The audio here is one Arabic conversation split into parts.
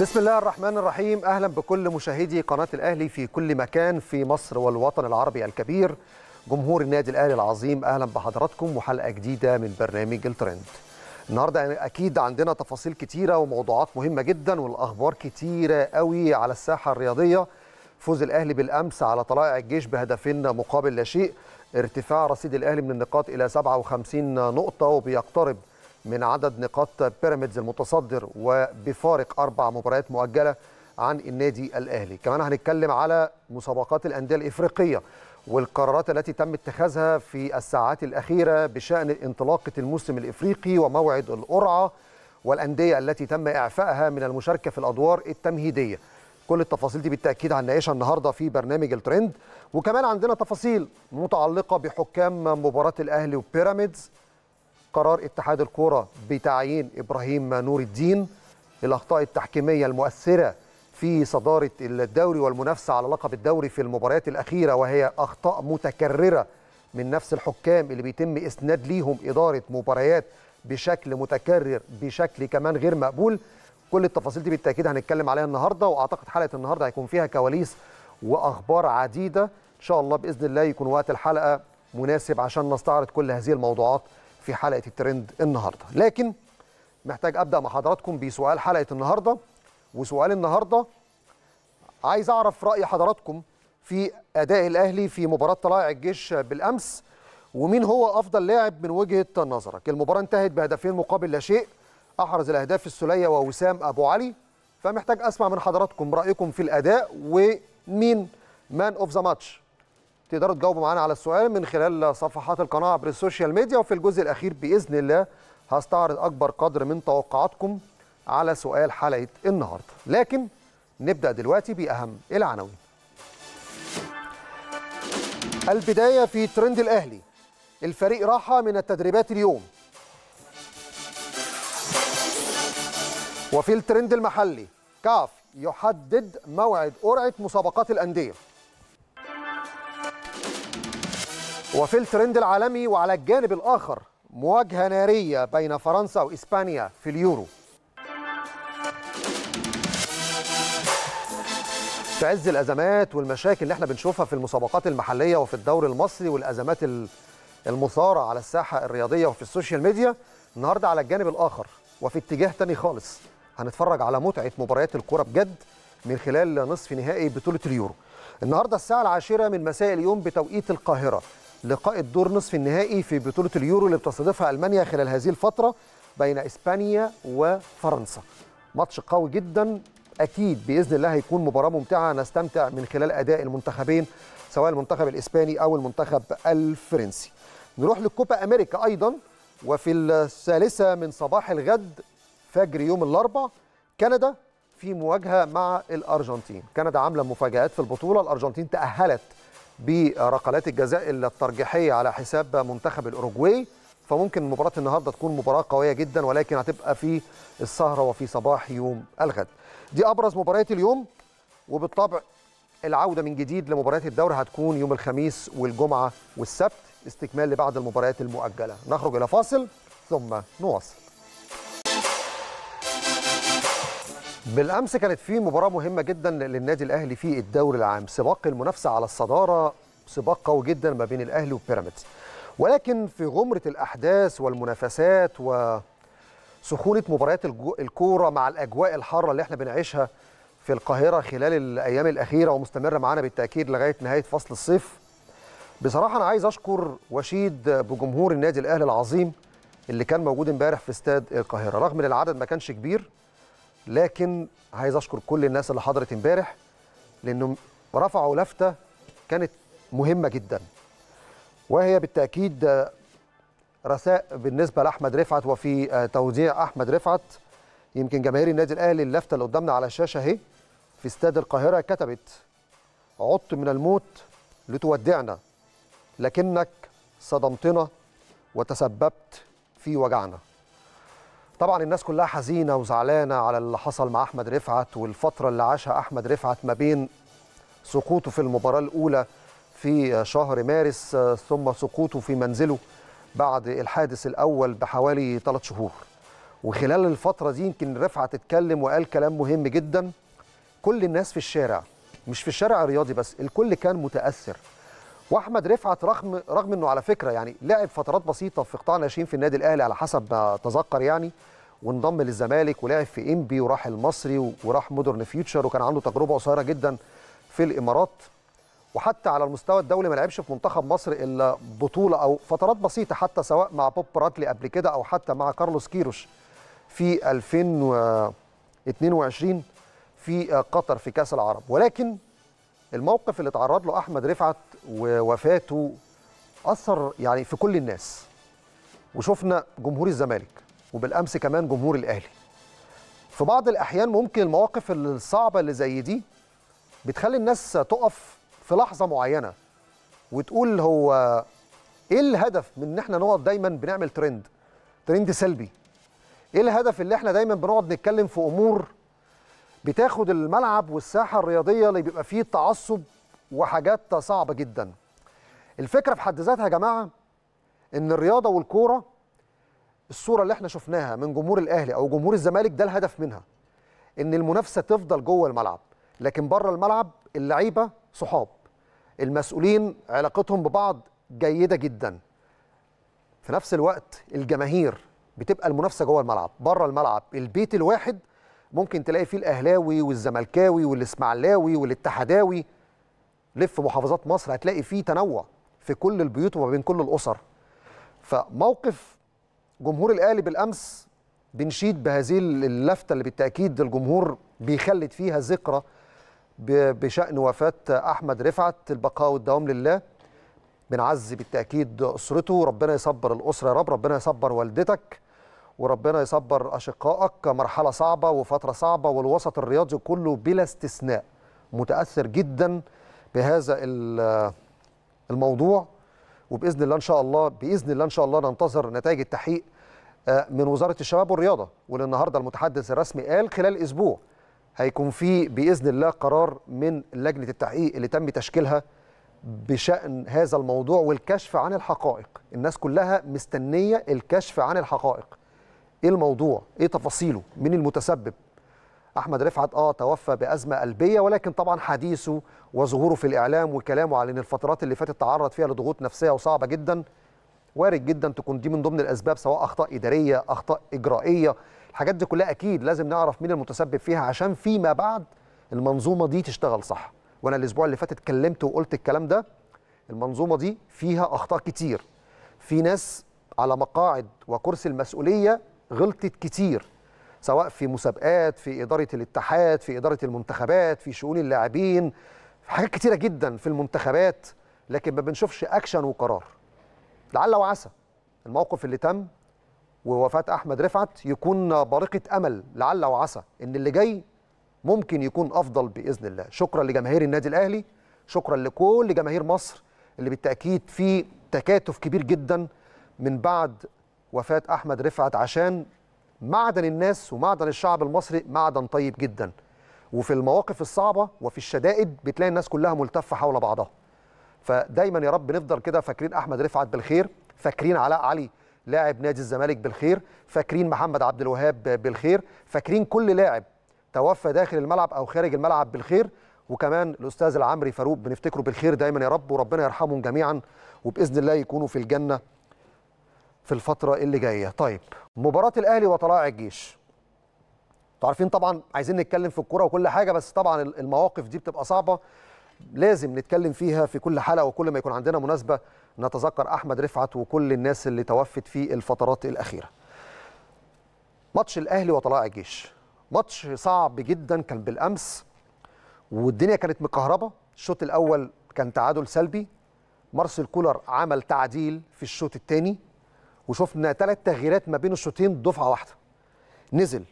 بسم الله الرحمن الرحيم اهلا بكل مشاهدي قناه الاهلي في كل مكان في مصر والوطن العربي الكبير جمهور النادي الاهلي العظيم اهلا بحضراتكم وحلقه جديده من برنامج الترند النهارده اكيد عندنا تفاصيل كتيره وموضوعات مهمه جدا والاخبار كتيره قوي على الساحه الرياضيه فوز الاهلي بالامس على طلائع الجيش بهدفين مقابل لا شيء ارتفاع رصيد الاهلي من النقاط الى 57 نقطه وبيقترب من عدد نقاط بيراميدز المتصدر وبفارق أربع مباريات مؤجلة عن النادي الأهلي كمان هنتكلم على مسابقات الأندية الإفريقية والقرارات التي تم اتخاذها في الساعات الأخيرة بشأن انطلاقة الموسم الإفريقي وموعد القرعة والأندية التي تم إعفائها من المشاركة في الأدوار التمهيدية كل التفاصيل دي بالتأكيد هنناقشها النهاردة في برنامج الترند وكمان عندنا تفاصيل متعلقة بحكام مباراة الأهلي وبيراميدز قرار اتحاد الكوره بتعيين ابراهيم نور الدين الاخطاء التحكيميه المؤثره في صداره الدوري والمنافسه على لقب الدوري في المباريات الاخيره وهي اخطاء متكرره من نفس الحكام اللي بيتم اسناد ليهم اداره مباريات بشكل متكرر بشكل كمان غير مقبول كل التفاصيل دي بالتاكيد هنتكلم عليها النهارده واعتقد حلقه النهارده هيكون فيها كواليس واخبار عديده ان شاء الله باذن الله يكون وقت الحلقه مناسب عشان نستعرض كل هذه الموضوعات في حلقه الترند النهارده لكن محتاج ابدا مع حضراتكم بسؤال حلقه النهارده وسؤال النهارده عايز اعرف راي حضراتكم في اداء الاهلي في مباراه طلائع الجيش بالامس ومين هو افضل لاعب من وجهه نظرك المباراه انتهت بهدفين مقابل لا شيء احرز الاهداف السليه ووسام ابو علي فمحتاج اسمع من حضراتكم رايكم في الاداء ومين مان اوف ذا ماتش تقدروا تجاوبوا معانا على السؤال من خلال صفحات القناه عبر السوشيال ميديا وفي الجزء الاخير باذن الله هستعرض اكبر قدر من توقعاتكم على سؤال حلقه النهارده لكن نبدا دلوقتي باهم العناوين البدايه في ترند الاهلي الفريق راحه من التدريبات اليوم وفي الترند المحلي كاف يحدد موعد قرعه مسابقات الانديه وفي الترند العالمي وعلى الجانب الآخر مواجهة نارية بين فرنسا وإسبانيا في اليورو في عز الأزمات والمشاكل اللي احنا بنشوفها في المسابقات المحلية وفي الدوري المصري والأزمات المثارة على الساحة الرياضية وفي السوشيال ميديا النهاردة على الجانب الآخر وفي اتجاه تاني خالص هنتفرج على متعة مباريات الكرة بجد من خلال نصف نهائي بطولة اليورو النهاردة الساعة العاشرة من مساء اليوم بتوقيت القاهرة لقاء الدور نصف النهائي في بطولة اليورو اللي بتستضيفها ألمانيا خلال هذه الفترة بين إسبانيا وفرنسا ماتش قوي جدا أكيد بإذن الله هيكون مباراة ممتعة نستمتع من خلال أداء المنتخبين سواء المنتخب الإسباني أو المنتخب الفرنسي نروح للكوبا أمريكا أيضا وفي الثالثة من صباح الغد فجر يوم الأربع كندا في مواجهة مع الأرجنتين كندا عاملة مفاجآت في البطولة الأرجنتين تأهلت بركلات الجزاء الترجيحيه على حساب منتخب الاوروجواي فممكن مباراه النهارده تكون مباراه قويه جدا ولكن هتبقى في السهره وفي صباح يوم الغد. دي ابرز مباريات اليوم وبالطبع العوده من جديد لمباريات الدوري هتكون يوم الخميس والجمعه والسبت استكمال لبعض المباريات المؤجله. نخرج الى فاصل ثم نواصل. بالامس كانت في مباراه مهمه جدا للنادي الاهلي في الدوري العام سباق المنافسه على الصداره سباق قوي جدا ما بين الاهلي وبيراميدز ولكن في غمره الاحداث والمنافسات وسخونه مباريات الكوره مع الاجواء الحاره اللي احنا بنعيشها في القاهره خلال الايام الاخيره ومستمره معانا بالتاكيد لغايه نهايه فصل الصيف بصراحه انا عايز اشكر وشيد بجمهور النادي الاهلي العظيم اللي كان موجود امبارح في استاد القاهره رغم ان العدد ما كانش كبير لكن عايز اشكر كل الناس اللي حضرت امبارح لانهم رفعوا لافته كانت مهمه جدا وهي بالتاكيد رثاء بالنسبه لاحمد رفعت وفي توزيع احمد رفعت يمكن جماهير النادي الاهلي اللافته اللي قدامنا على الشاشه اهي في استاد القاهره كتبت عدت من الموت لتودعنا لكنك صدمتنا وتسببت في وجعنا طبعا الناس كلها حزينه وزعلانه على اللي حصل مع احمد رفعت والفتره اللي عاشها احمد رفعت ما بين سقوطه في المباراه الاولى في شهر مارس ثم سقوطه في منزله بعد الحادث الاول بحوالي ثلاث شهور وخلال الفتره دي يمكن رفعت اتكلم وقال كلام مهم جدا كل الناس في الشارع مش في الشارع الرياضي بس الكل كان متاثر واحمد رفعت رغم رغم انه على فكره يعني لعب فترات بسيطه في قطاع ناشئين في النادي الاهلي على حسب ما اتذكر يعني وانضم للزمالك ولعب في انبي وراح المصري وراح مودرن فيوتشر وكان عنده تجربه قصيره جدا في الامارات وحتى على المستوى الدولي ما لعبش في منتخب مصر الا بطوله او فترات بسيطه حتى سواء مع بوب براتلي قبل كده او حتى مع كارلوس كيروش في 2022 في قطر في كاس العرب ولكن الموقف اللي تعرض له احمد رفعت ووفاته اثر يعني في كل الناس وشفنا جمهور الزمالك وبالامس كمان جمهور الاهلي في بعض الاحيان ممكن المواقف الصعبه اللي زي دي بتخلي الناس تقف في لحظه معينه وتقول هو ايه الهدف من ان احنا نقعد دايما بنعمل ترند ترند سلبي ايه الهدف اللي احنا دايما بنقعد نتكلم في امور بتاخد الملعب والساحه الرياضيه اللي بيبقى فيه تعصب وحاجات صعبه جدا الفكره في حد ذاتها يا جماعه ان الرياضه والكوره الصوره اللي احنا شفناها من جمهور الاهلي او جمهور الزمالك ده الهدف منها ان المنافسه تفضل جوه الملعب لكن بره الملعب اللعيبه صحاب المسؤولين علاقتهم ببعض جيده جدا في نفس الوقت الجماهير بتبقى المنافسه جوه الملعب بره الملعب البيت الواحد ممكن تلاقي فيه الاهلاوي والزملكاوي والاسماعلاوي والاتحداوي لف محافظات مصر هتلاقي فيه تنوع في كل البيوت وما بين كل الاسر فموقف جمهور الاهلي بالامس بنشيد بهذه اللفته اللي بالتاكيد الجمهور بيخلد فيها ذكرى بشان وفاه احمد رفعت البقاء والدوام لله بنعزي بالتاكيد اسرته ربنا يصبر الاسره يا رب ربنا يصبر والدتك وربنا يصبر اشقائك مرحله صعبه وفتره صعبه والوسط الرياضي كله بلا استثناء متاثر جدا بهذا الموضوع وباذن الله ان شاء الله باذن الله ان شاء الله ننتظر نتائج التحقيق آه، من وزاره الشباب والرياضه وللنهارده المتحدث الرسمي قال خلال اسبوع هيكون في باذن الله قرار من لجنه التحقيق اللي تم تشكيلها بشان هذا الموضوع والكشف عن الحقائق الناس كلها مستنيه الكشف عن الحقائق ايه الموضوع ايه تفاصيله مين المتسبب احمد رفعت اه توفى بازمه قلبيه ولكن طبعا حديثه وظهوره في الاعلام وكلامه على ان الفترات اللي فاتت تعرض فيها لضغوط نفسيه وصعبه جدا وارد جدا تكون دي من ضمن الاسباب سواء اخطاء اداريه اخطاء اجرائيه الحاجات دي كلها اكيد لازم نعرف مين المتسبب فيها عشان فيما بعد المنظومه دي تشتغل صح وانا الاسبوع اللي فات اتكلمت وقلت الكلام ده المنظومه دي فيها اخطاء كتير في ناس على مقاعد وكرسي المسؤوليه غلطت كتير سواء في مسابقات في إدارة الاتحاد في إدارة المنتخبات في شؤون اللاعبين في حاجات كتيرة جدا في المنتخبات لكن ما بنشوفش أكشن وقرار لعل وعسى الموقف اللي تم ووفاة أحمد رفعت يكون بارقة أمل لعل وعسى إن اللي جاي ممكن يكون أفضل بإذن الله شكرا لجماهير النادي الأهلي شكرا لكل جماهير مصر اللي بالتأكيد في تكاتف كبير جدا من بعد وفاة أحمد رفعت عشان معدن الناس ومعدن الشعب المصري معدن طيب جدا وفي المواقف الصعبة وفي الشدائد بتلاقي الناس كلها ملتفة حول بعضها فدايما يا رب نفضل كده فاكرين أحمد رفعت بالخير فاكرين علاء علي لاعب نادي الزمالك بالخير فاكرين محمد عبد الوهاب بالخير فاكرين كل لاعب توفى داخل الملعب أو خارج الملعب بالخير وكمان الأستاذ العمري فاروق بنفتكره بالخير دايما يا رب وربنا يرحمهم جميعا وبإذن الله يكونوا في الجنة في الفتره اللي جايه طيب مباراه الاهلي وطلائع الجيش انتوا عارفين طبعا عايزين نتكلم في الكوره وكل حاجه بس طبعا المواقف دي بتبقى صعبه لازم نتكلم فيها في كل حلقه وكل ما يكون عندنا مناسبه نتذكر احمد رفعت وكل الناس اللي توفت في الفترات الاخيره ماتش الاهلي وطلائع الجيش ماتش صعب جدا كان بالامس والدنيا كانت مكهربه الشوط الاول كان تعادل سلبي مارسيل كولر عمل تعديل في الشوط الثاني وشفنا ثلاث تغييرات ما بين الشوطين دفعه واحده نزل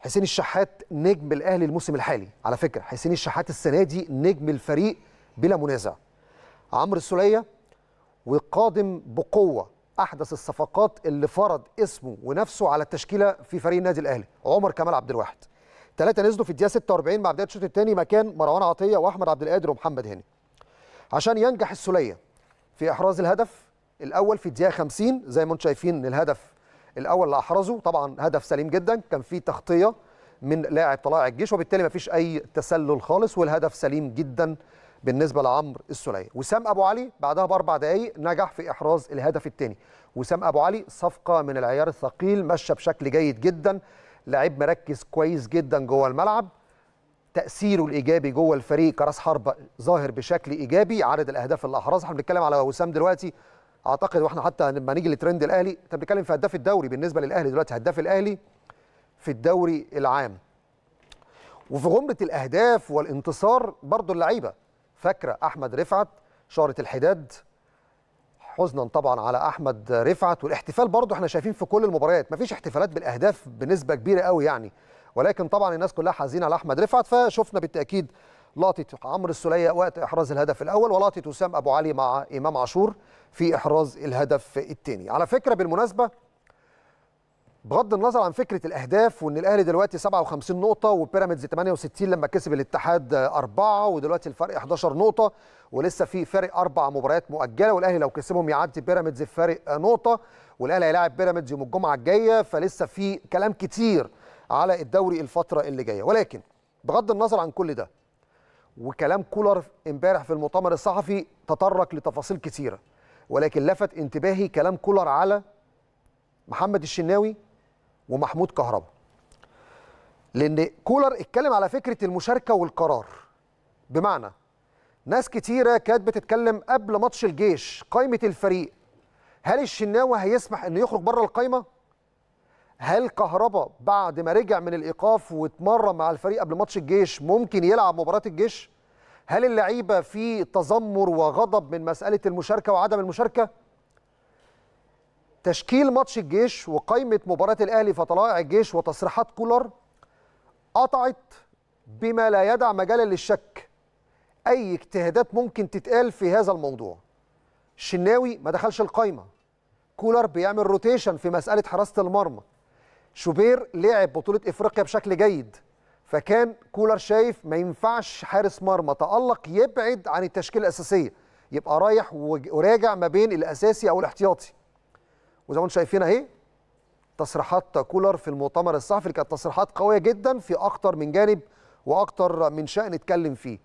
حسين الشحات نجم الاهلي الموسم الحالي على فكره حسين الشحات السنه دي نجم الفريق بلا منازع عمرو السوليه وقادم بقوه احدث الصفقات اللي فرض اسمه ونفسه على التشكيله في فريق النادي الاهلي عمر كمال عبد الواحد ثلاثه نزلوا في الدقيقه 46 مع بدايه الشوط الثاني مكان مروان عطيه واحمد عبد القادر ومحمد هاني عشان ينجح السوليه في احراز الهدف الاول في الدقيقه 50 زي ما انتم شايفين الهدف الاول اللي احرزه طبعا هدف سليم جدا كان في تغطيه من لاعب طلائع الجيش وبالتالي ما فيش اي تسلل خالص والهدف سليم جدا بالنسبه لعمرو السليه وسام ابو علي بعدها باربع دقائق نجح في احراز الهدف الثاني وسام ابو علي صفقه من العيار الثقيل مشى بشكل جيد جدا لعيب مركز كويس جدا جوه الملعب تاثيره الايجابي جوه الفريق كراس حربه ظاهر بشكل ايجابي عدد الاهداف اللي احرزها احنا بنتكلم على وسام دلوقتي اعتقد واحنا حتى لما نيجي لترند الاهلي انت بتتكلم في هداف الدوري بالنسبه للاهلي دلوقتي هداف الاهلي في الدوري العام وفي غمره الاهداف والانتصار برضه اللعيبه فاكره احمد رفعت شاره الحداد حزنا طبعا على احمد رفعت والاحتفال برضه احنا شايفين في كل المباريات مفيش احتفالات بالاهداف بنسبه كبيره قوي يعني ولكن طبعا الناس كلها حزينه على احمد رفعت فشفنا بالتاكيد لقطه عمرو السوليه وقت احراز الهدف الاول ولقطه وسام ابو علي مع امام عاشور في احراز الهدف الثاني على فكره بالمناسبه بغض النظر عن فكره الاهداف وان الاهلي دلوقتي 57 نقطه وبيراميدز 68 لما كسب الاتحاد اربعه ودلوقتي الفرق 11 نقطه ولسه في فرق اربع مباريات مؤجله والاهلي لو كسبهم يعدي بيراميدز بفارق نقطه والاهلي هيلاعب بيراميدز يوم الجمعه الجايه فلسه في كلام كتير على الدوري الفتره اللي جايه ولكن بغض النظر عن كل ده وكلام كولر امبارح في المؤتمر الصحفي تطرق لتفاصيل كثيره ولكن لفت انتباهي كلام كولر على محمد الشناوي ومحمود كهربا لان كولر اتكلم على فكره المشاركه والقرار بمعنى ناس كتيره كانت بتتكلم قبل ماتش الجيش قائمه الفريق هل الشناوي هيسمح انه يخرج بره القائمه هل كهربا بعد ما رجع من الايقاف واتمرن مع الفريق قبل ماتش الجيش ممكن يلعب مباراه الجيش هل اللعيبه في تذمر وغضب من مساله المشاركه وعدم المشاركه تشكيل ماتش الجيش وقائمه مباراه الاهلي فطلائع الجيش وتصريحات كولر قطعت بما لا يدع مجالا للشك اي اجتهادات ممكن تتقال في هذا الموضوع الشناوي ما دخلش القايمه كولر بيعمل روتيشن في مساله حراسه المرمى شوبير لعب بطوله افريقيا بشكل جيد فكان كولر شايف ما ينفعش حارس مرمى تالق يبعد عن التشكيله الاساسيه يبقى رايح وراجع ما بين الاساسي او الاحتياطي وزي ما انتم شايفين اهي تصريحات كولر في المؤتمر الصحفي اللي كانت تصريحات قويه جدا في اكتر من جانب واكتر من شان اتكلم فيه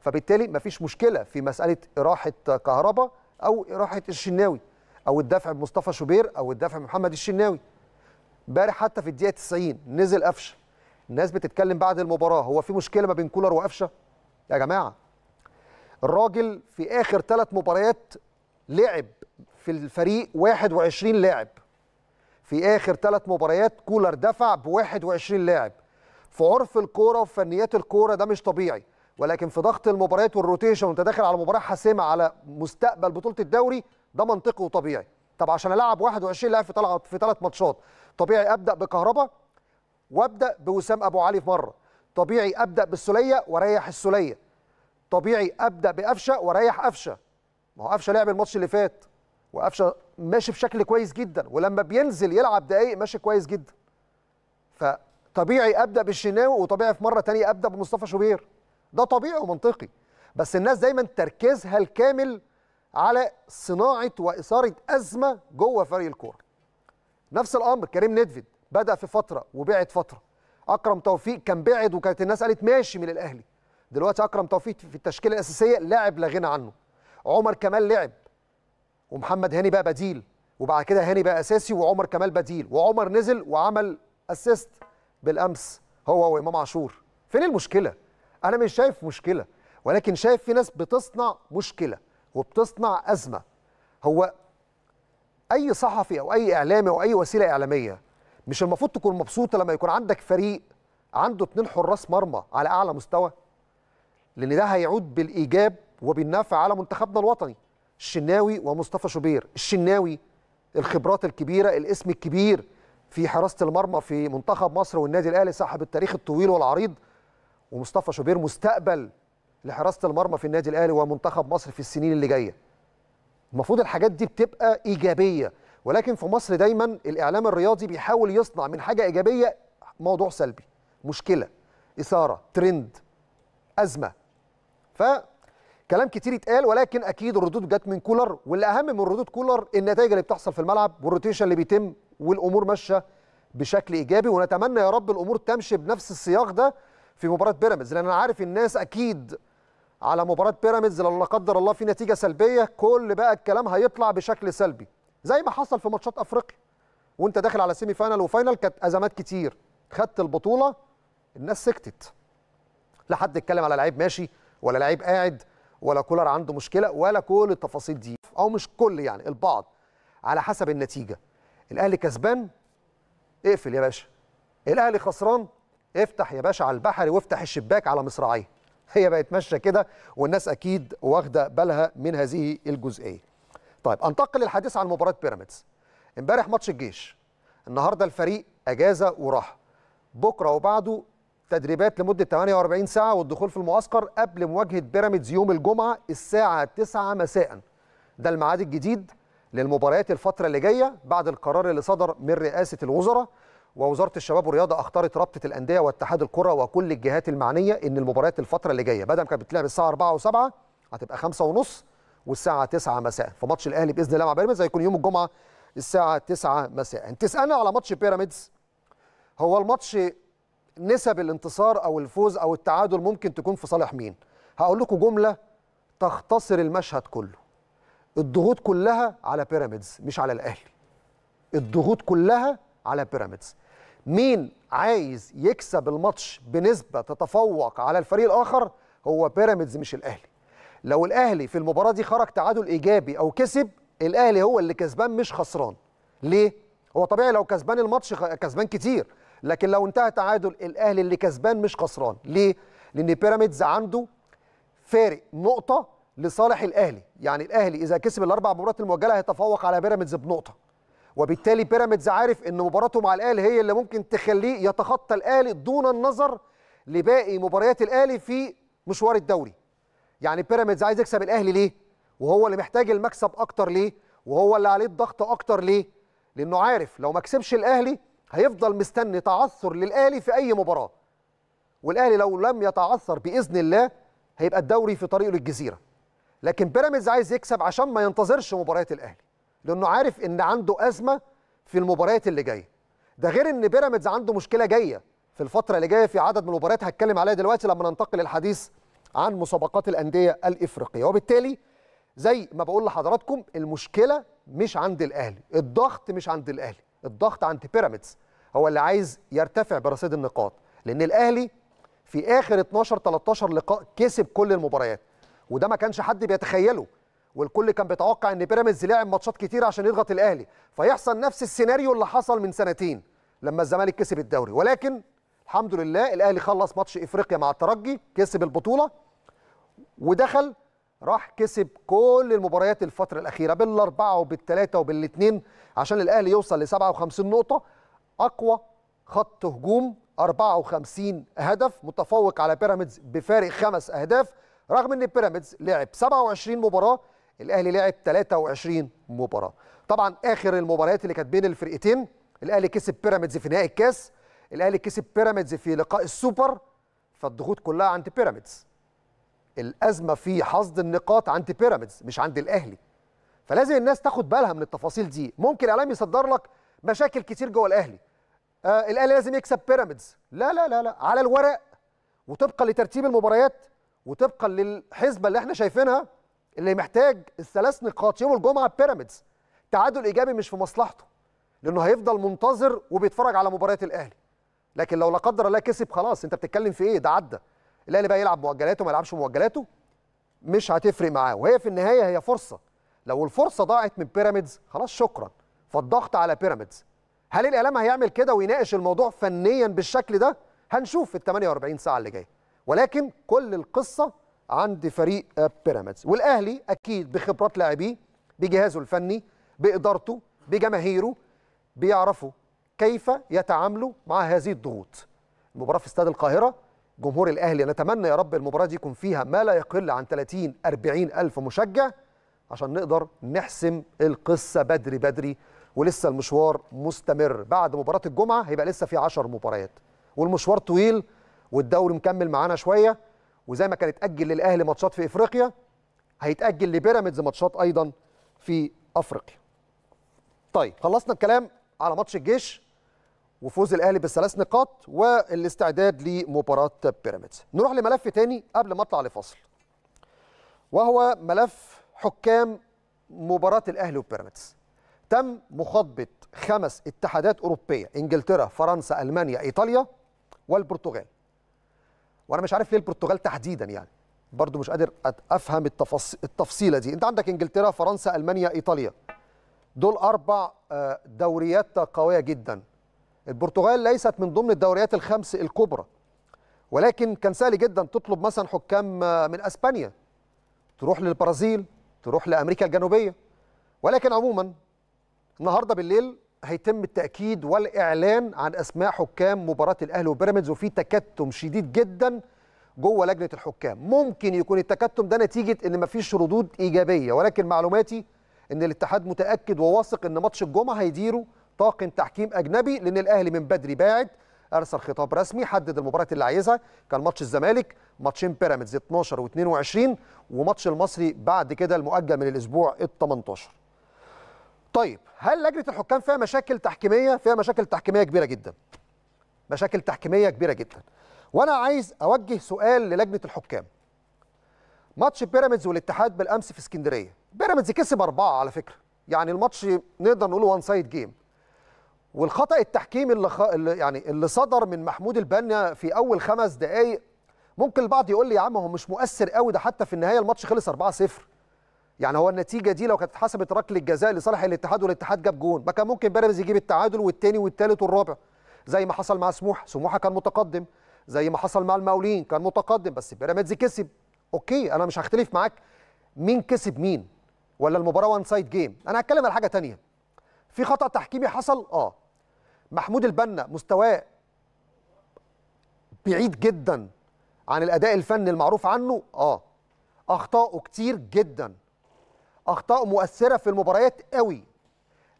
فبالتالي مفيش مشكله في مساله اراحه كهربا او اراحه الشناوي او الدفع بمصطفى شوبير او الدفع بمحمد الشناوي امبارح حتى في الدقيقه 90 نزل قفشه الناس بتتكلم بعد المباراه هو في مشكله ما بين كولر وقفشه يا جماعه الراجل في اخر ثلاث مباريات لعب في الفريق 21 لاعب في اخر ثلاث مباريات كولر دفع ب 21 لاعب في عرف الكوره وفنيات الكوره ده مش طبيعي ولكن في ضغط المباريات والروتيشن وانت داخل على مباراه حاسمه على مستقبل بطوله الدوري ده منطقي وطبيعي طب عشان العب 21 لاعب في في ثلاث ماتشات طبيعي ابدا بكهرباء وابدا بوسام ابو علي في مره طبيعي ابدا بالسوليه واريح السوليه طبيعي ابدا بقفشه واريح قفشه ما هو قفشه لعب الماتش اللي فات وقفشه ماشي بشكل كويس جدا ولما بينزل يلعب دقايق ماشي كويس جدا فطبيعي ابدا بالشناوي وطبيعي في مره ثانيه ابدا بمصطفى شوبير ده طبيعي ومنطقي بس الناس دايما تركيزها الكامل على صناعه واثاره ازمه جوه فريق الكوره نفس الامر كريم نيدفيد بدا في فتره وبعد فتره اكرم توفيق كان بعد وكانت الناس قالت ماشي من الاهلي دلوقتي اكرم توفيق في التشكيله الاساسيه لاعب لا غنى عنه عمر كمال لعب ومحمد هاني بقى بديل وبعد كده هاني بقى اساسي وعمر كمال بديل وعمر نزل وعمل اسيست بالامس هو وامام عاشور فين المشكله انا مش شايف مشكله ولكن شايف في ناس بتصنع مشكله وبتصنع ازمه هو اي صحفي او اي اعلامي او اي وسيله اعلاميه مش المفروض تكون مبسوطه لما يكون عندك فريق عنده اتنين حراس مرمى على اعلى مستوى لان ده هيعود بالايجاب وبالنفع على منتخبنا الوطني الشناوي ومصطفى شوبير الشناوي الخبرات الكبيره الاسم الكبير في حراسه المرمى في منتخب مصر والنادي الاهلي صاحب التاريخ الطويل والعريض ومصطفى شوبير مستقبل لحراسه المرمى في النادي الاهلي ومنتخب مصر في السنين اللي جايه المفروض الحاجات دي بتبقى ايجابيه ولكن في مصر دايما الاعلام الرياضي بيحاول يصنع من حاجه ايجابيه موضوع سلبي مشكله اثاره ترند ازمه ف كلام كتير اتقال ولكن اكيد الردود جت من كولر والاهم من ردود كولر النتائج اللي بتحصل في الملعب والروتيشن اللي بيتم والامور ماشيه بشكل ايجابي ونتمنى يا رب الامور تمشي بنفس السياق ده في مباراه بيراميدز لان انا عارف الناس اكيد على مباراه بيراميدز لو لا قدر الله في نتيجه سلبيه كل بقى الكلام هيطلع بشكل سلبي زي ما حصل في ماتشات افريقيا وانت داخل على سيمي فاينل وفاينل كانت ازمات كتير خدت البطوله الناس سكتت لا حد اتكلم على لعيب ماشي ولا لعيب قاعد ولا كولر عنده مشكله ولا كل التفاصيل دي او مش كل يعني البعض على حسب النتيجه الاهلي كسبان اقفل يا باشا الاهلي خسران افتح يا باشا على البحري وافتح الشباك على مصراعيه هي بقت ماشيه كده والناس اكيد واخده بالها من هذه الجزئيه. طيب انتقل للحديث عن مباراه بيراميدز. امبارح ماتش الجيش. النهارده الفريق اجازه وراح. بكره وبعده تدريبات لمده 48 ساعه والدخول في المعسكر قبل مواجهه بيراميدز يوم الجمعه الساعه 9 مساء. ده الميعاد الجديد للمباريات الفتره اللي جايه بعد القرار اللي صدر من رئاسه الوزراء ووزاره الشباب والرياضه اختارت رابطه الانديه واتحاد الكره وكل الجهات المعنيه ان المباريات الفتره اللي جايه بدل ما كانت بتلعب الساعه 4 و7 هتبقى 5 ونص والساعه 9 مساء فماتش الاهلي باذن الله مع بيراميدز هيكون يوم الجمعه الساعه 9 مساء انت تسالني على ماتش بيراميدز هو الماتش نسب الانتصار او الفوز او التعادل ممكن تكون في صالح مين هقول لكم جمله تختصر المشهد كله الضغوط كلها على بيراميدز مش على الاهلي الضغوط كلها على بيراميدز مين عايز يكسب الماتش بنسبه تتفوق على الفريق الاخر هو بيراميدز مش الاهلي لو الاهلي في المباراه دي خرج تعادل ايجابي او كسب الاهلي هو اللي كسبان مش خسران ليه هو طبيعي لو كسبان الماتش كسبان كتير لكن لو انتهى تعادل الاهلي اللي كسبان مش خسران ليه لان بيراميدز عنده فارق نقطه لصالح الاهلي يعني الاهلي اذا كسب الاربع مباريات المؤجله هيتفوق على بيراميدز بنقطه وبالتالي بيراميدز عارف ان مباراته مع الاهلي هي اللي ممكن تخليه يتخطى الاهلي دون النظر لباقي مباريات الاهلي في مشوار الدوري يعني بيراميدز عايز يكسب الاهلي ليه وهو اللي محتاج المكسب اكتر ليه وهو اللي عليه الضغط اكتر ليه لانه عارف لو ما كسبش الاهلي هيفضل مستني تعثر للاهلي في اي مباراه والاهلي لو لم يتعثر باذن الله هيبقى الدوري في طريقه للجزيره لكن بيراميدز عايز يكسب عشان ما ينتظرش مباريات الاهلي لانه عارف ان عنده ازمه في المباريات اللي جايه ده غير ان بيراميدز عنده مشكله جايه في الفتره اللي جايه في عدد من المباريات هتكلم عليها دلوقتي لما ننتقل للحديث عن مسابقات الانديه الافريقيه وبالتالي زي ما بقول لحضراتكم المشكله مش عند الاهلي الضغط مش عند الاهلي الضغط عند بيراميدز هو اللي عايز يرتفع برصيد النقاط لان الاهلي في اخر 12 13 لقاء كسب كل المباريات وده ما كانش حد بيتخيله والكل كان بيتوقع ان بيراميدز لعب ماتشات كتير عشان يضغط الاهلي فيحصل نفس السيناريو اللي حصل من سنتين لما الزمالك كسب الدوري ولكن الحمد لله الاهلي خلص ماتش افريقيا مع الترجي كسب البطوله ودخل راح كسب كل المباريات الفتره الاخيره بالاربعه وبالثلاثه وبالاثنين عشان الاهلي يوصل ل 57 نقطه اقوى خط هجوم 54 هدف متفوق على بيراميدز بفارق خمس اهداف رغم ان بيراميدز لعب 27 مباراه الاهلي لعب 23 مباراه طبعا اخر المباريات اللي كانت بين الفرقتين الاهلي كسب بيراميدز في نهائي الكاس الاهلي كسب بيراميدز في لقاء السوبر فالضغوط كلها عند بيراميدز الازمه في حصد النقاط عند بيراميدز مش عند الاهلي فلازم الناس تاخد بالها من التفاصيل دي ممكن الاعلام يصدر لك مشاكل كتير جوه الاهلي آه الاهلي لازم يكسب بيراميدز لا لا لا لا على الورق وطبقا لترتيب المباريات وطبقا للحسبه اللي احنا شايفينها اللي محتاج الثلاث نقاط يوم الجمعه بيراميدز تعادل ايجابي مش في مصلحته لانه هيفضل منتظر وبيتفرج على مباريات الاهلي لكن لو لا قدر الله كسب خلاص انت بتتكلم في ايه ده عدى الاهلي بقى يلعب مؤجلاته ما يلعبش مؤجلاته مش هتفرق معاه وهي في النهايه هي فرصه لو الفرصه ضاعت من بيراميدز خلاص شكرا فالضغط على بيراميدز هل الاعلام هيعمل كده ويناقش الموضوع فنيا بالشكل ده هنشوف في ال 48 ساعه اللي جايه ولكن كل القصه عند فريق بيراميدز والاهلي اكيد بخبرات لاعبيه بجهازه الفني بادارته بجماهيره بيعرفوا كيف يتعاملوا مع هذه الضغوط المباراه في استاد القاهره جمهور الاهلي نتمنى يا رب المباراه دي يكون فيها ما لا يقل عن 30 40 الف مشجع عشان نقدر نحسم القصه بدري بدري ولسه المشوار مستمر بعد مباراه الجمعه هيبقى لسه في 10 مباريات والمشوار طويل والدوري مكمل معانا شويه وزي ما كانت اتاجل للاهلي ماتشات في افريقيا هيتاجل لبيراميدز ماتشات ايضا في افريقيا طيب خلصنا الكلام على ماتش الجيش وفوز الاهلي بالثلاث نقاط والاستعداد لمباراه بيراميدز نروح لملف تاني قبل ما اطلع لفاصل وهو ملف حكام مباراه الاهلي وبيراميدز تم مخاطبه خمس اتحادات اوروبيه انجلترا فرنسا المانيا ايطاليا والبرتغال وانا مش عارف ليه البرتغال تحديدا يعني برضو مش قادر افهم التفص... التفصيله دي انت عندك انجلترا فرنسا المانيا ايطاليا دول اربع آه، دوريات قويه جدا البرتغال ليست من ضمن الدوريات الخمس الكبرى ولكن كان سهل جدا تطلب مثلا حكام آه، من اسبانيا تروح للبرازيل تروح لامريكا الجنوبيه ولكن عموما النهارده بالليل هيتم التأكيد والإعلان عن أسماء حكام مباراة الأهلي وبيراميدز وفي تكتم شديد جدا جوه لجنة الحكام ممكن يكون التكتم ده نتيجة إن مفيش ردود إيجابية ولكن معلوماتي إن الاتحاد متأكد وواثق إن ماتش الجمعة هيديره طاقم تحكيم أجنبي لأن الأهلي من بدري باعد أرسل خطاب رسمي حدد المباراة اللي عايزها كان ماتش الزمالك ماتشين بيراميدز 12 و22 وماتش المصري بعد كده المؤجل من الأسبوع ال 18 طيب هل لجنه الحكام فيها مشاكل تحكيميه فيها مشاكل تحكيميه كبيره جدا مشاكل تحكيميه كبيره جدا وانا عايز اوجه سؤال للجنه الحكام ماتش بيراميدز والاتحاد بالامس في اسكندريه بيراميدز كسب اربعه على فكره يعني الماتش نقدر نقول وان سايد جيم والخطا التحكيمي اللي, خ... اللي يعني اللي صدر من محمود البنا في اول خمس دقائق ممكن البعض يقول لي يا عم هو مش مؤثر قوي ده حتى في النهايه الماتش خلص 4-0 يعني هو النتيجه دي لو كانت اتحسبت ركله جزاء لصالح الاتحاد والاتحاد جاب جون ما كان ممكن بيراميدز يجيب التعادل والثاني والثالث والرابع زي ما حصل مع سموحه سموحه كان متقدم زي ما حصل مع المقاولين كان متقدم بس بيراميدز كسب اوكي انا مش هختلف معاك مين كسب مين ولا المباراه وان سايد جيم انا هتكلم على حاجه ثانيه في خطا تحكيمي حصل اه محمود البنا مستواه بعيد جدا عن الاداء الفني المعروف عنه اه اخطاءه كتير جدا اخطاء مؤثره في المباريات قوي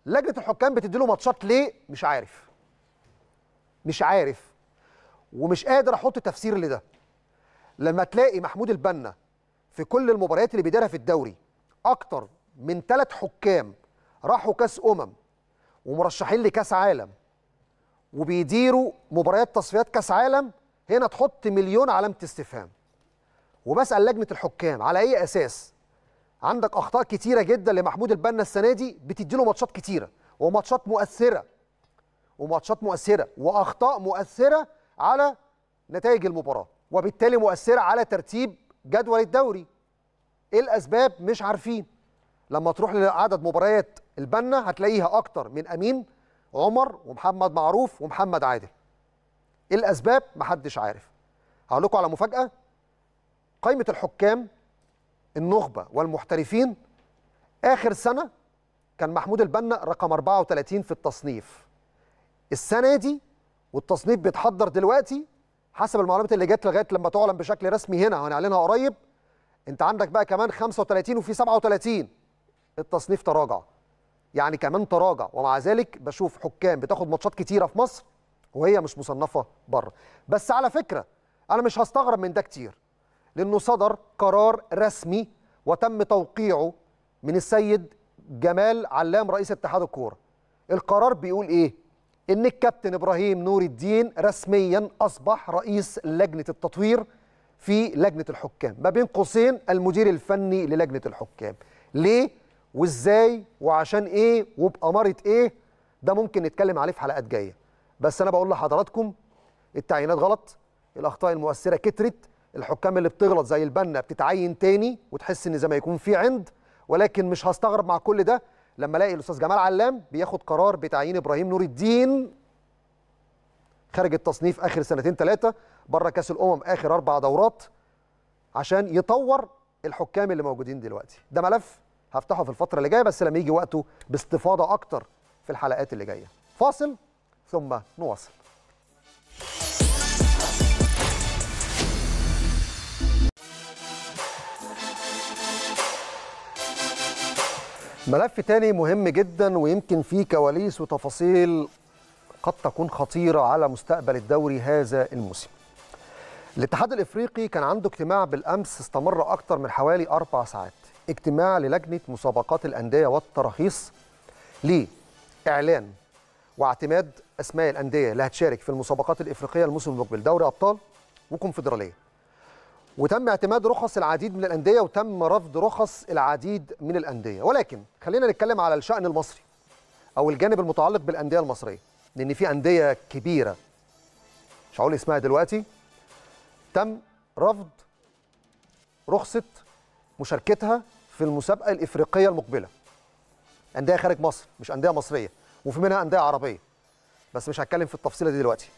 لجنه الحكام بتدي له ماتشات ليه مش عارف مش عارف ومش قادر احط تفسير لده لما تلاقي محمود البنا في كل المباريات اللي بيديرها في الدوري اكتر من ثلاث حكام راحوا كاس امم ومرشحين لكاس عالم وبيديروا مباريات تصفيات كاس عالم هنا تحط مليون علامه استفهام وبسال لجنه الحكام على اي اساس عندك اخطاء كتيره جدا لمحمود البنا السنه دي بتدي له ماتشات كتيره وماتشات مؤثره وماتشات مؤثره واخطاء مؤثره على نتائج المباراه وبالتالي مؤثره على ترتيب جدول الدوري ايه الاسباب مش عارفين لما تروح لعدد مباريات البنا هتلاقيها اكتر من امين عمر ومحمد معروف ومحمد عادل ايه الاسباب محدش عارف هقول لكم على مفاجاه قائمه الحكام النخبه والمحترفين اخر سنه كان محمود البنا رقم 34 في التصنيف السنه دي والتصنيف بيتحضر دلوقتي حسب المعلومات اللي جت لغايه لما تعلن بشكل رسمي هنا هنعلنها قريب انت عندك بقى كمان 35 وفي 37 التصنيف تراجع يعني كمان تراجع ومع ذلك بشوف حكام بتاخد ماتشات كتيره في مصر وهي مش مصنفه بره بس على فكره انا مش هستغرب من ده كتير لأنه صدر قرار رسمي وتم توقيعه من السيد جمال علام رئيس اتحاد الكورة القرار بيقول إيه؟ إن الكابتن إبراهيم نور الدين رسميا أصبح رئيس لجنة التطوير في لجنة الحكام ما بين قوسين المدير الفني للجنة الحكام ليه وإزاي وعشان إيه وبأمارة إيه ده ممكن نتكلم عليه في حلقات جاية بس أنا بقول لحضراتكم التعيينات غلط الأخطاء المؤثرة كترت الحكام اللي بتغلط زي البنا بتتعين تاني وتحس ان زي ما يكون في عند ولكن مش هستغرب مع كل ده لما الاقي الاستاذ جمال علام بياخد قرار بتعيين ابراهيم نور الدين خارج التصنيف اخر سنتين ثلاثه بره كاس الامم اخر اربع دورات عشان يطور الحكام اللي موجودين دلوقتي ده ملف هفتحه في الفتره اللي جايه بس لما يجي وقته باستفاضه اكتر في الحلقات اللي جايه فاصل ثم نواصل ملف تاني مهم جدا ويمكن فيه كواليس وتفاصيل قد تكون خطيرة على مستقبل الدوري هذا الموسم الاتحاد الافريقي كان عنده اجتماع بالامس استمر اكثر من حوالي اربع ساعات اجتماع للجنه مسابقات الانديه والتراخيص لاعلان واعتماد اسماء الانديه اللي هتشارك في المسابقات الافريقيه الموسم المقبل دوري ابطال وكونفدراليه وتم اعتماد رخص العديد من الانديه وتم رفض رخص العديد من الانديه ولكن خلينا نتكلم على الشان المصري او الجانب المتعلق بالانديه المصريه لان في انديه كبيره مش هقول اسمها دلوقتي تم رفض رخصه مشاركتها في المسابقه الافريقيه المقبله انديه خارج مصر مش انديه مصريه وفي منها انديه عربيه بس مش هتكلم في التفصيله دي دلوقتي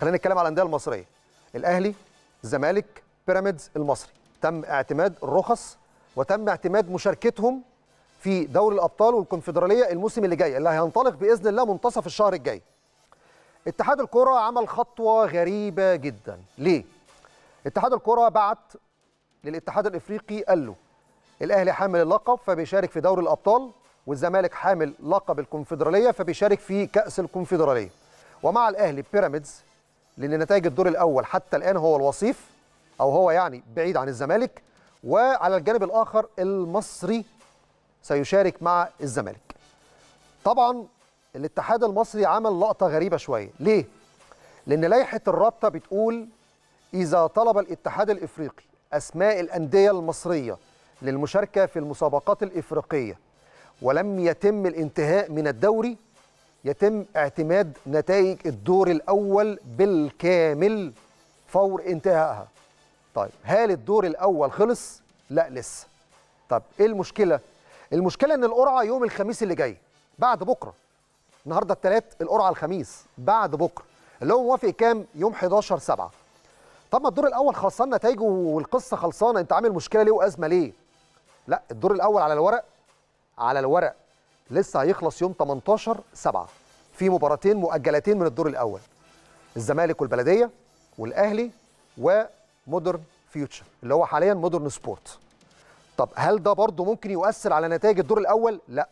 خلينا نتكلم على الانديه المصريه الاهلي الزمالك بيراميدز المصري تم اعتماد الرخص وتم اعتماد مشاركتهم في دوري الابطال والكونفدراليه الموسم اللي جاي اللي هينطلق باذن الله منتصف الشهر الجاي اتحاد الكره عمل خطوه غريبه جدا ليه اتحاد الكره بعت للاتحاد الافريقي قال له الاهلي حامل اللقب فبيشارك في دوري الابطال والزمالك حامل لقب الكونفدراليه فبيشارك في كاس الكونفدراليه ومع الاهلي بيراميدز لان نتائج الدور الاول حتى الان هو الوصيف او هو يعني بعيد عن الزمالك وعلى الجانب الاخر المصري سيشارك مع الزمالك طبعا الاتحاد المصري عمل لقطه غريبه شويه ليه لان لائحه الرابطه بتقول اذا طلب الاتحاد الافريقي اسماء الانديه المصريه للمشاركه في المسابقات الافريقيه ولم يتم الانتهاء من الدوري يتم اعتماد نتائج الدور الاول بالكامل فور انتهائها طيب هل الدور الاول خلص لا لسه طب ايه المشكله المشكله ان القرعه يوم الخميس اللي جاي بعد بكره النهارده الثلاث القرعه الخميس بعد بكره اللي هو موافق كام يوم 11 7 طب ما الدور الاول خلصان نتائجه والقصه خلصانه انت عامل مشكله ليه وازمه ليه لا الدور الاول على الورق على الورق لسه هيخلص يوم 18 7 في مباراتين مؤجلتين من الدور الاول الزمالك والبلديه والاهلي و مودرن فيوتشر اللي هو حاليا مودرن سبورت طب هل ده برضه ممكن يؤثر على نتائج الدور الاول لا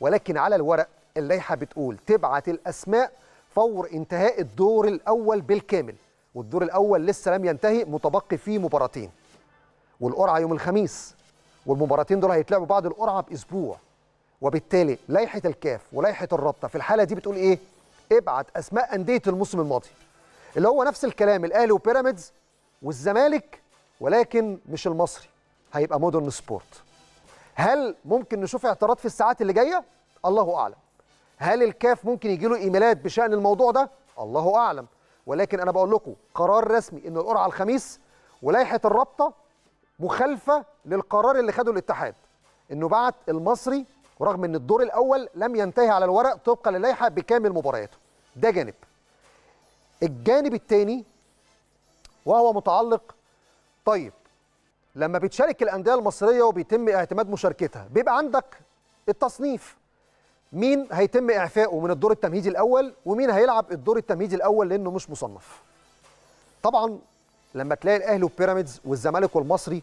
ولكن على الورق اللائحه بتقول تبعت الاسماء فور انتهاء الدور الاول بالكامل والدور الاول لسه لم ينتهي متبقي فيه مباراتين والقرعه يوم الخميس والمباراتين دول هيتلعبوا بعد القرعه باسبوع وبالتالي لائحه الكاف ولائحه الرابطه في الحاله دي بتقول ايه ابعت اسماء انديه الموسم الماضي اللي هو نفس الكلام الاهلي وبيراميدز والزمالك ولكن مش المصري هيبقى مودرن سبورت هل ممكن نشوف اعتراض في الساعات اللي جايه الله اعلم هل الكاف ممكن يجي له ايميلات بشان الموضوع ده الله اعلم ولكن انا بقول لكم قرار رسمي ان القرعه الخميس ولائحه الرابطه مخالفه للقرار اللي خده الاتحاد انه بعت المصري ورغم ان الدور الاول لم ينتهي على الورق طبقا للائحه بكامل مبارياته ده جانب الجانب الثاني وهو متعلق طيب لما بتشارك الانديه المصريه وبيتم اعتماد مشاركتها بيبقى عندك التصنيف مين هيتم اعفائه من الدور التمهيدي الاول ومين هيلعب الدور التمهيدي الاول لانه مش مصنف طبعا لما تلاقي الاهلي وبيراميدز والزمالك والمصري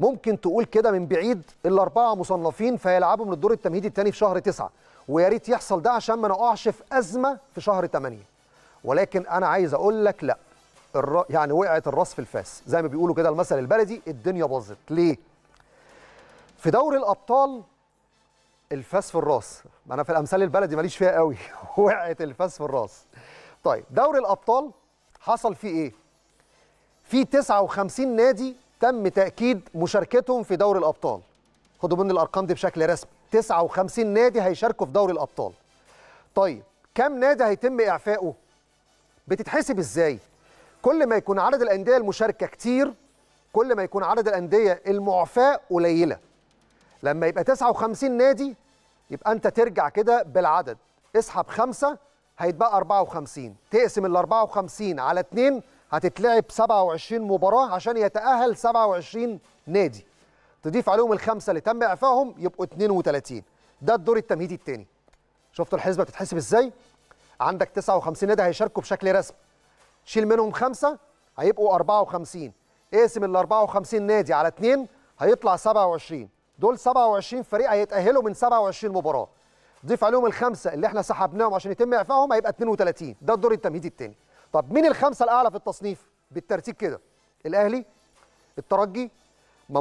ممكن تقول كده من بعيد الاربعه مصنفين فيلعبوا من الدور التمهيدي الثاني في شهر تسعة ويا ريت يحصل ده عشان ما نقعش في ازمه في شهر 8 ولكن انا عايز اقول لك لا الر... يعني وقعت الراس في الفاس زي ما بيقولوا كده المثل البلدي الدنيا باظت ليه في دوري الابطال الفاس في الراس انا في الامثال البلدي ماليش فيها قوي وقعت الفاس في الراس طيب دوري الابطال حصل فيه ايه في 59 نادي تم تاكيد مشاركتهم في دوري الابطال خدوا من الارقام دي بشكل رسمي 59 نادي هيشاركوا في دوري الابطال طيب كم نادي هيتم اعفائه بتتحسب ازاي كل ما يكون عدد الانديه المشاركه كتير كل ما يكون عدد الانديه المعفاه قليله لما يبقى 59 نادي يبقى انت ترجع كده بالعدد اسحب خمسة هيتبقى 54 تقسم ال 54 على 2 هتتلعب 27 مباراه عشان يتاهل 27 نادي تضيف عليهم الخمسه اللي تم اعفائهم يبقوا 32 ده الدور التمهيدي الثاني شفتوا الحسبه بتتحسب ازاي عندك 59 نادي هيشاركوا بشكل رسمي شيل منهم خمسة هيبقوا 54 اقسم ال 54 نادي على اثنين هيطلع 27 دول 27 فريق هيتأهلوا من 27 مباراة ضيف عليهم الخمسة اللي احنا سحبناهم عشان يتم إعفائهم هيبقى 32 ده الدور التمهيدي الثاني طب مين الخمسة الأعلى في التصنيف بالترتيب كده الأهلي الترجي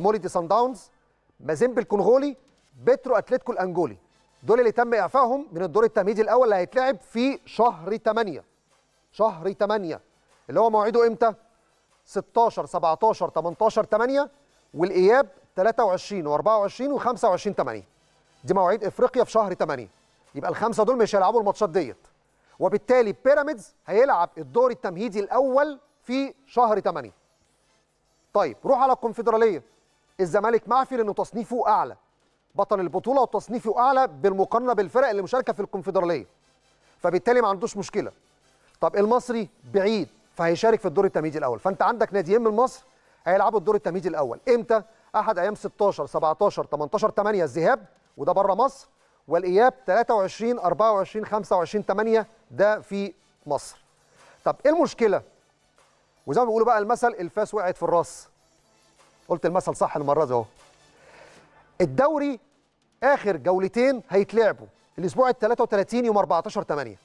دي سان داونز مازيمبي الكونغولي بترو اتلتيكو الانجولي دول اللي تم اعفائهم من الدور التمهيدي الاول اللي هيتلعب في شهر 8 شهر 8 اللي هو موعده امتى 16 17 18 8 والاياب 23 و24 و25 8 دي مواعيد افريقيا في شهر 8 يبقى الخمسه دول مش هيلعبوا الماتشات ديت وبالتالي بيراميدز هيلعب الدور التمهيدي الاول في شهر 8 طيب روح على الكونفدراليه الزمالك معفي لانه تصنيفه اعلى بطل البطوله وتصنيفه اعلى بالمقارنه بالفرق اللي مشاركه في الكونفدراليه فبالتالي ما عندوش مشكله طب المصري بعيد فهيشارك في الدور التمهيدي الاول فانت عندك ناديين من مصر هيلعبوا الدور التمهيدي الاول امتى احد ايام 16 17 18 8 الذهاب وده بره مصر والاياب 23 24 25 8 ده في مصر طب ايه المشكله وزي ما بيقولوا بقى المثل الفاس وقعت في الراس قلت المثل صح المره دي اهو الدوري اخر جولتين هيتلعبوا الاسبوع ال 33 يوم 14 8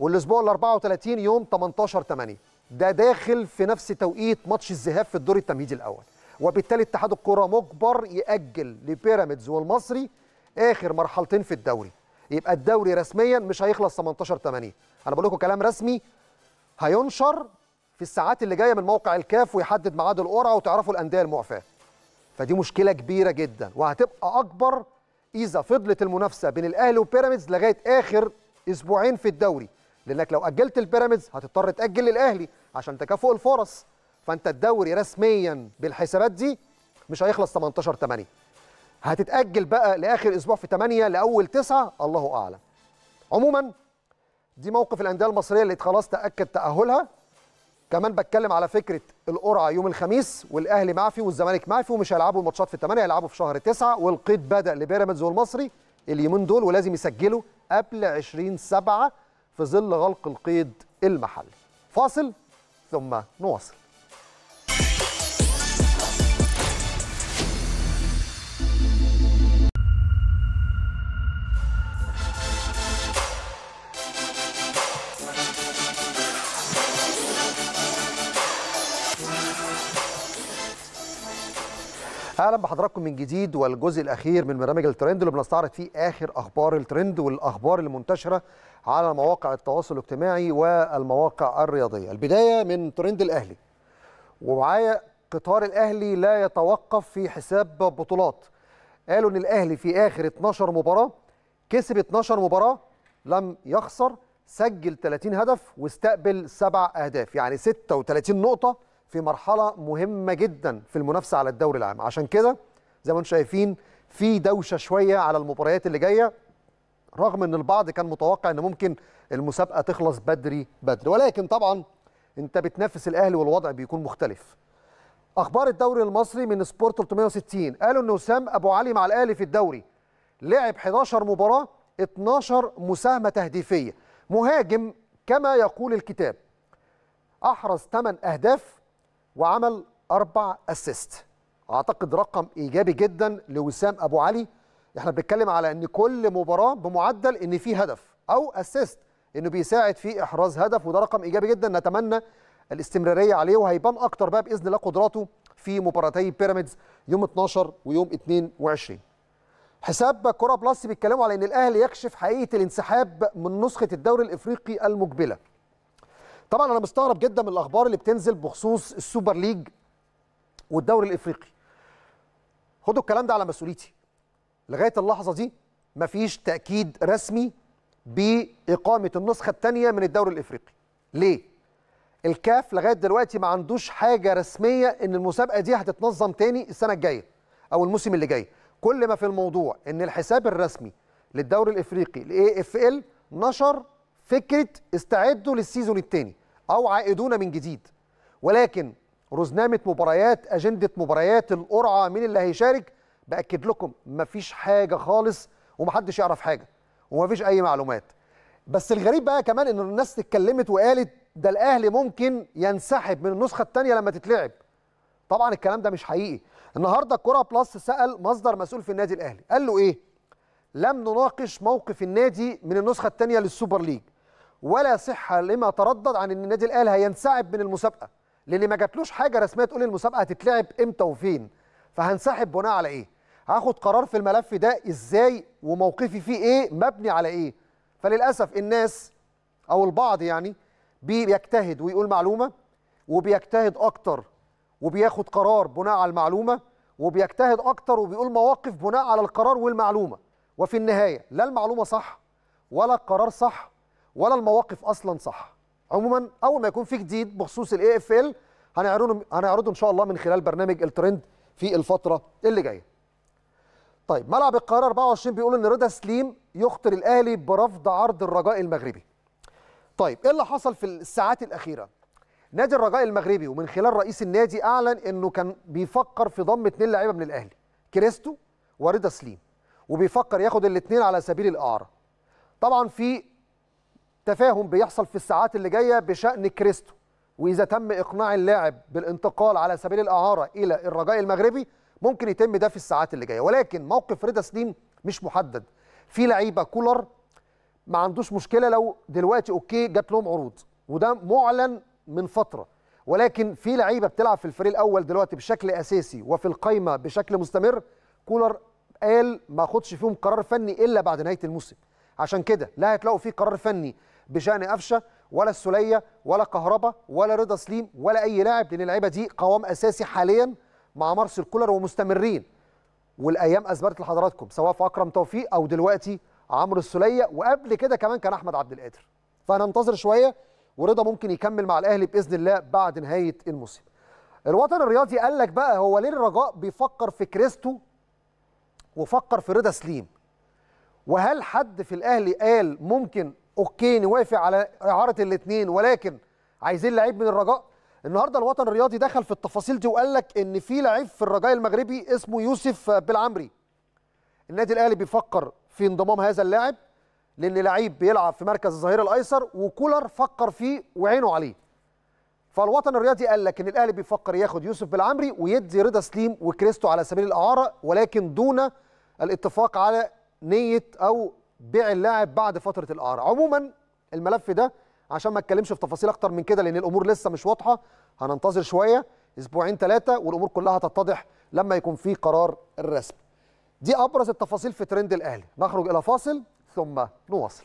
والاسبوع ال 34 يوم 18 8 ده داخل في نفس توقيت ماتش الذهاب في الدور التمهيدي الاول وبالتالي اتحاد الكره مجبر ياجل لبيراميدز والمصري اخر مرحلتين في الدوري يبقى الدوري رسميا مش هيخلص 18 8 انا بقول لكم كلام رسمي هينشر في الساعات اللي جايه من موقع الكاف ويحدد ميعاد القرعه وتعرفوا الانديه المعفاه فدي مشكله كبيره جدا وهتبقى اكبر اذا فضلت المنافسه بين الاهلي وبيراميدز لغايه اخر اسبوعين في الدوري لانك لو اجلت البيراميدز هتضطر تاجل للاهلي عشان تكافؤ الفرص فانت الدوري رسميا بالحسابات دي مش هيخلص 18 8 هتتاجل بقى لاخر اسبوع في 8 لاول 9 الله اعلم عموما دي موقف الانديه المصريه اللي خلاص تاكد تاهلها كمان بتكلم على فكره القرعه يوم الخميس والاهلي معفي والزمالك معفي ومش هيلعبوا الماتشات في 8 هيلعبوا في شهر 9 والقيد بدا لبيراميدز والمصري اليومين دول ولازم يسجلوا قبل 20 7 في ظل غلق القيد المحلي فاصل de Nossa, اهلا بحضراتكم من جديد والجزء الاخير من برنامج الترند اللي بنستعرض فيه اخر اخبار الترند والاخبار المنتشره على مواقع التواصل الاجتماعي والمواقع الرياضيه البدايه من ترند الاهلي ومعايا قطار الاهلي لا يتوقف في حساب بطولات قالوا ان الاهلي في اخر 12 مباراه كسب 12 مباراه لم يخسر سجل 30 هدف واستقبل سبع اهداف يعني 36 نقطه في مرحله مهمه جدا في المنافسه على الدوري العام عشان كده زي ما انتم شايفين في دوشه شويه على المباريات اللي جايه رغم ان البعض كان متوقع ان ممكن المسابقه تخلص بدري بدري ولكن طبعا انت بتنافس الاهلي والوضع بيكون مختلف اخبار الدوري المصري من سبورت 360 قالوا ان وسام ابو علي مع الاهلي في الدوري لعب 11 مباراه 12 مساهمه تهديفيه مهاجم كما يقول الكتاب احرز 8 اهداف وعمل اربع اسيست اعتقد رقم ايجابي جدا لوسام ابو علي احنا بنتكلم على ان كل مباراه بمعدل ان في هدف او اسيست انه بيساعد في احراز هدف وده رقم ايجابي جدا نتمنى الاستمراريه عليه وهيبان اكتر بقى باذن الله قدراته في مباراتي بيراميدز يوم 12 ويوم 22 حساب كره بلس بيتكلموا على ان الاهلي يكشف حقيقه الانسحاب من نسخه الدوري الافريقي المقبله طبعا انا مستغرب جدا من الاخبار اللي بتنزل بخصوص السوبر ليج والدوري الافريقي خدوا الكلام ده على مسؤوليتي لغايه اللحظه دي مفيش تاكيد رسمي باقامه النسخه الثانيه من الدوري الافريقي ليه الكاف لغايه دلوقتي ما عندوش حاجه رسميه ان المسابقه دي هتتنظم تاني السنه الجايه او الموسم اللي جاي كل ما في الموضوع ان الحساب الرسمي للدوري الافريقي الاي اف ال نشر فكره استعدوا للسيزون الثاني أو عائدون من جديد ولكن رزنامة مباريات أجندة مباريات القرعة مين اللي هيشارك بأكد لكم مفيش حاجة خالص ومحدش يعرف حاجة ومفيش أي معلومات بس الغريب بقى كمان إن الناس اتكلمت وقالت ده الأهلي ممكن ينسحب من النسخة الثانيه لما تتلعب طبعا الكلام ده مش حقيقي النهارده كره بلس سأل مصدر مسؤول في النادي الأهلي قال له إيه لم نناقش موقف النادي من النسخة الثانيه للسوبر ليج ولا صحه لما تردد عن ان النادي الاهلي هينسحب من المسابقه لان ما جاتلوش حاجه رسميه تقول المسابقه هتتلعب امتى وفين فهنسحب بناء على ايه هاخد قرار في الملف ده ازاي وموقفي فيه ايه مبني على ايه فللاسف الناس او البعض يعني بيجتهد ويقول معلومه وبيجتهد اكتر وبياخد قرار بناء على المعلومه وبيجتهد اكتر وبيقول مواقف بناء على القرار والمعلومه وفي النهايه لا المعلومه صح ولا القرار صح ولا المواقف اصلا صح عموما اول ما يكون في جديد بخصوص الاي اف ال هنعرضه هنعرضه ان شاء الله من خلال برنامج الترند في الفتره اللي جايه طيب ملعب القاهره 24 بيقول ان رضا سليم يخطر الاهلي برفض عرض الرجاء المغربي طيب ايه اللي حصل في الساعات الاخيره نادي الرجاء المغربي ومن خلال رئيس النادي اعلن انه كان بيفكر في ضم اثنين لعيبه من الاهلي كريستو ورضا سليم وبيفكر ياخد الاثنين على سبيل الاعاره طبعا في تفاهم بيحصل في الساعات اللي جايه بشان كريستو واذا تم اقناع اللاعب بالانتقال على سبيل الاعاره الى الرجاء المغربي ممكن يتم ده في الساعات اللي جايه ولكن موقف رضا سليم مش محدد في لعيبه كولر ما عندوش مشكله لو دلوقتي اوكي جات لهم عروض وده معلن من فتره ولكن في لعيبه بتلعب في الفريق الاول دلوقتي بشكل اساسي وفي القايمه بشكل مستمر كولر قال ما خدش فيهم قرار فني الا بعد نهايه الموسم عشان كده لا هتلاقوا فيه قرار فني بشان قفشه ولا السوليه ولا كهربا ولا رضا سليم ولا اي لاعب لان اللعيبه دي قوام اساسي حاليا مع مارسيل كولر ومستمرين والايام اثبتت لحضراتكم سواء في اكرم توفيق او دلوقتي عمرو السوليه وقبل كده كمان كان احمد عبد القادر فهننتظر شويه ورضا ممكن يكمل مع الاهلي باذن الله بعد نهايه الموسم الوطن الرياضي قال لك بقى هو ليه الرجاء بيفكر في كريستو وفكر في رضا سليم وهل حد في الاهلي قال ممكن اوكي نوافق على اعاره الاثنين ولكن عايزين لعيب من الرجاء النهارده الوطن الرياضي دخل في التفاصيل دي وقال لك ان في لعيب في الرجاء المغربي اسمه يوسف بالعمري النادي الاهلي بيفكر في انضمام هذا اللاعب لان لعيب بيلعب في مركز الظهير الايسر وكولر فكر فيه وعينه عليه فالوطن الرياضي قال لك ان الاهلي بيفكر ياخد يوسف بالعمري ويدي رضا سليم وكريستو على سبيل الاعاره ولكن دون الاتفاق على نيه او بيع اللاعب بعد فتره الاعاره عموما الملف ده عشان ما اتكلمش في تفاصيل اكتر من كده لان الامور لسه مش واضحه هننتظر شويه اسبوعين ثلاثه والامور كلها هتتضح لما يكون في قرار الرسم دي ابرز التفاصيل في ترند الاهلي نخرج الى فاصل ثم نواصل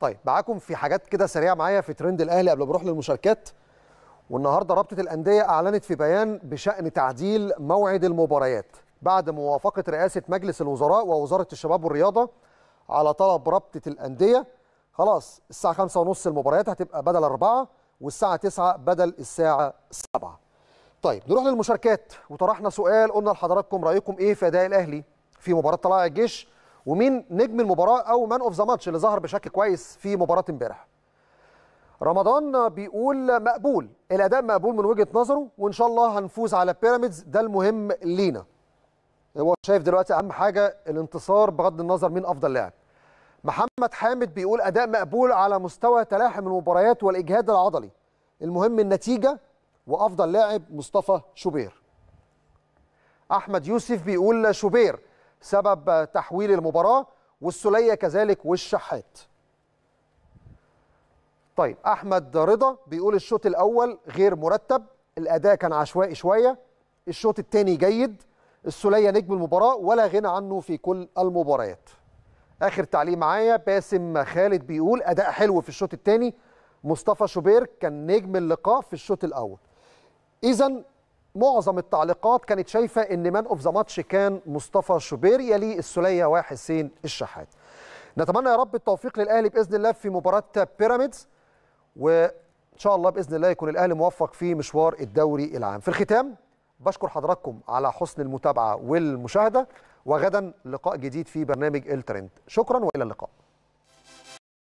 طيب معاكم في حاجات كده سريعه معايا في ترند الاهلي قبل ما اروح للمشاركات والنهارده رابطه الانديه اعلنت في بيان بشان تعديل موعد المباريات بعد موافقه رئاسه مجلس الوزراء ووزاره الشباب والرياضه على طلب رابطه الانديه خلاص الساعه 5:30 المباريات هتبقى بدل 4 والساعه 9 بدل الساعه 7 طيب نروح للمشاركات وطرحنا سؤال قلنا لحضراتكم رايكم ايه في اداء الاهلي في مباراه طلائع الجيش ومين نجم المباراه او مان اوف ذا ماتش اللي ظهر بشكل كويس في مباراه امبارح رمضان بيقول مقبول الاداء مقبول من وجهه نظره وان شاء الله هنفوز على بيراميدز ده المهم لينا هو شايف دلوقتي اهم حاجه الانتصار بغض النظر مين افضل لاعب محمد حامد بيقول اداء مقبول على مستوى تلاحم المباريات والاجهاد العضلي المهم النتيجه وافضل لاعب مصطفى شوبير احمد يوسف بيقول شوبير سبب تحويل المباراه والسوليه كذلك والشحات طيب احمد رضا بيقول الشوط الاول غير مرتب الاداء كان عشوائي شويه الشوط الثاني جيد السوليه نجم المباراه ولا غنى عنه في كل المباريات اخر تعليق معايا باسم خالد بيقول اداء حلو في الشوط الثاني مصطفى شوبير كان نجم اللقاء في الشوط الاول اذا معظم التعليقات كانت شايفه ان مان اوف ذا ماتش كان مصطفى شوبير يلي السوليه وحسين الشحات نتمنى يا رب التوفيق للاهلي باذن الله في مباراه بيراميدز وان شاء الله باذن الله يكون الاهلي موفق في مشوار الدوري العام في الختام بشكر حضراتكم على حسن المتابعه والمشاهده وغدا لقاء جديد في برنامج الترند شكرا والى اللقاء